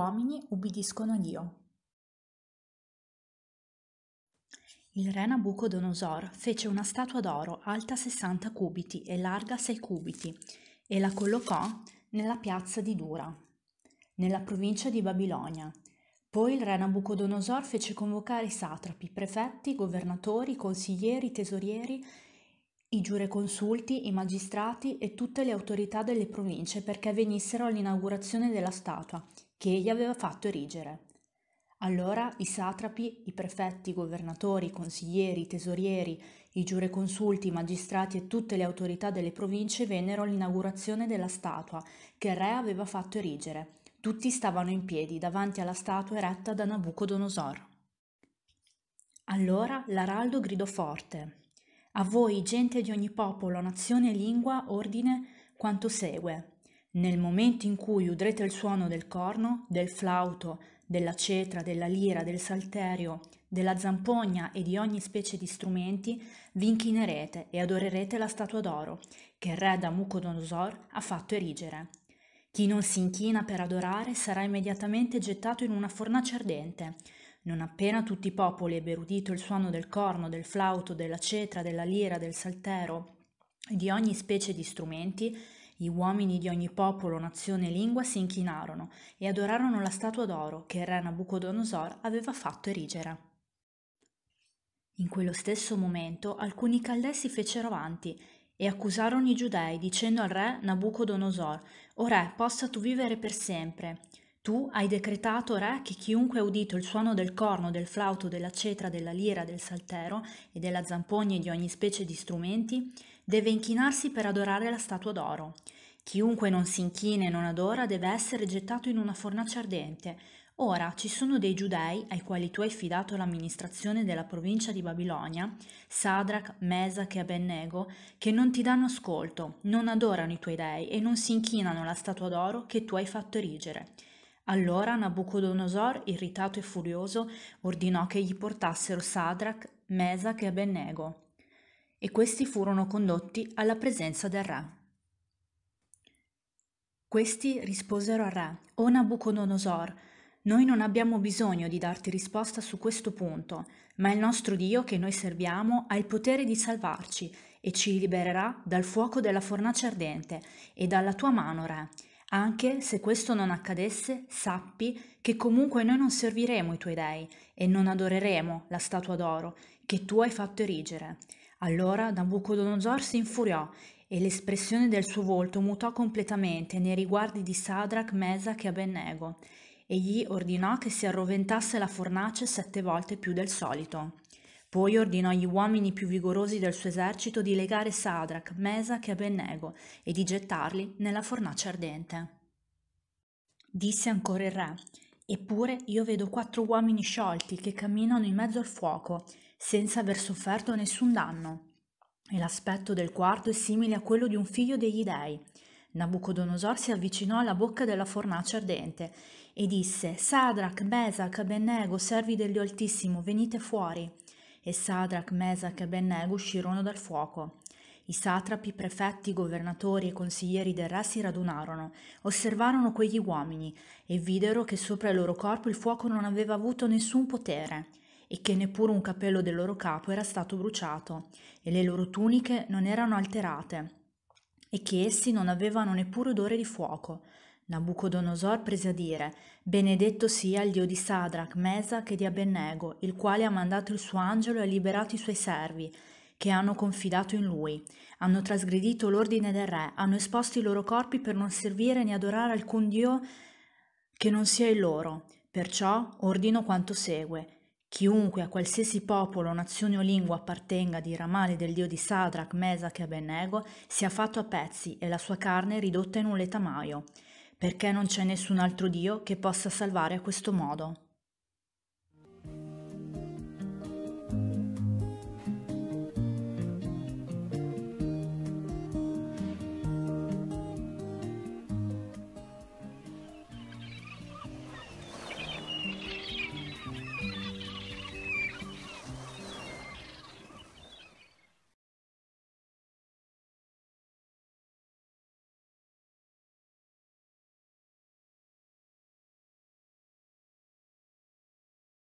uomini ubbidiscono a Dio. Il re Nabucodonosor fece una statua d'oro alta 60 cubiti e larga 6 cubiti e la collocò nella piazza di Dura, nella provincia di Babilonia. Poi il re Nabucodonosor fece convocare i satrapi, prefetti, governatori, consiglieri, tesorieri, i giureconsulti, i magistrati e tutte le autorità delle province perché venissero all'inaugurazione della statua che egli aveva fatto erigere. Allora i satrapi, i prefetti, i governatori, i consiglieri, i tesorieri, i giureconsulti, i magistrati e tutte le autorità delle province vennero all'inaugurazione della statua che il re aveva fatto erigere. Tutti stavano in piedi davanti alla statua eretta da Nabucodonosor. Allora l'araldo gridò forte: A voi, gente di ogni popolo, nazione e lingua, ordine quanto segue. Nel momento in cui udrete il suono del corno, del flauto, della cetra, della lira, del salterio, della zampogna e di ogni specie di strumenti, vi inchinerete e adorerete la statua d'oro che il re Nabucodonosor ha fatto erigere. Chi non si inchina per adorare sarà immediatamente gettato in una fornace ardente. Non appena tutti i popoli ebbero udito il suono del corno, del flauto, della cetra, della lira, del saltero e di ogni specie di strumenti, gli uomini di ogni popolo, nazione e lingua si inchinarono e adorarono la statua d'oro che il re Nabucodonosor aveva fatto erigere. In quello stesso momento alcuni caldei si fecero avanti e accusarono i giudei dicendo al re Nabucodonosor, O re, possa tu vivere per sempre, tu hai decretato, Re, che chiunque ha udito il suono del corno, del flauto, della cetra, della lira, del saltero e della zampogna e di ogni specie di strumenti, deve inchinarsi per adorare la statua d'oro. Chiunque non si inchina e non adora deve essere gettato in una fornace ardente. Ora ci sono dei giudei ai quali tu hai fidato l'amministrazione della provincia di Babilonia, Sadrach, Mesach e Abennego, che non ti danno ascolto, non adorano i tuoi dei e non si inchinano alla statua d'oro che tu hai fatto erigere. Allora Nabucodonosor, irritato e furioso, ordinò che gli portassero Sadrach, Mesach e Abednego, e questi furono condotti alla presenza del re. Questi risposero al re, O Nabucodonosor, noi non abbiamo bisogno di darti risposta su questo punto, ma il nostro Dio che noi serviamo ha il potere di salvarci e ci libererà dal fuoco della fornace ardente e dalla tua mano, re, anche se questo non accadesse, sappi che comunque noi non serviremo i tuoi dei e non adoreremo la statua d'oro che tu hai fatto erigere. Allora Nabucodonosor si infuriò e l'espressione del suo volto mutò completamente nei riguardi di Sadrach, Mesach e Abennego. e gli ordinò che si arroventasse la fornace sette volte più del solito. Poi ordinò agli uomini più vigorosi del suo esercito di legare Sadrach, Mesach e Abednego e di gettarli nella fornace ardente. Disse ancora il re, Eppure io vedo quattro uomini sciolti che camminano in mezzo al fuoco, senza aver sofferto nessun danno. E l'aspetto del quarto è simile a quello di un figlio degli dèi». Nabucodonosor si avvicinò alla bocca della fornace ardente e disse: Sadrach, Mesach, Abednego, servi dell'Altissimo, venite fuori e Sadrach, Mesach e Abednego uscirono dal fuoco. I satrapi, prefetti, governatori e consiglieri del re si radunarono, osservarono quegli uomini e videro che sopra il loro corpo il fuoco non aveva avuto nessun potere e che neppure un capello del loro capo era stato bruciato e le loro tuniche non erano alterate e che essi non avevano neppure odore di fuoco Nabucodonosor prese a dire: Benedetto sia il Dio di Sadrach, Mesach e di Abennego, il quale ha mandato il suo angelo e ha liberato i suoi servi, che hanno confidato in lui. Hanno trasgredito l'ordine del re, hanno esposto i loro corpi per non servire né adorare alcun Dio che non sia il loro. Perciò ordino quanto segue. Chiunque a qualsiasi popolo, nazione o lingua appartenga di ramali del dio di Sadrach, Mesach e Abennego, sia fatto a pezzi e la sua carne ridotta in un letamaio perché non c'è nessun altro Dio che possa salvare a questo modo.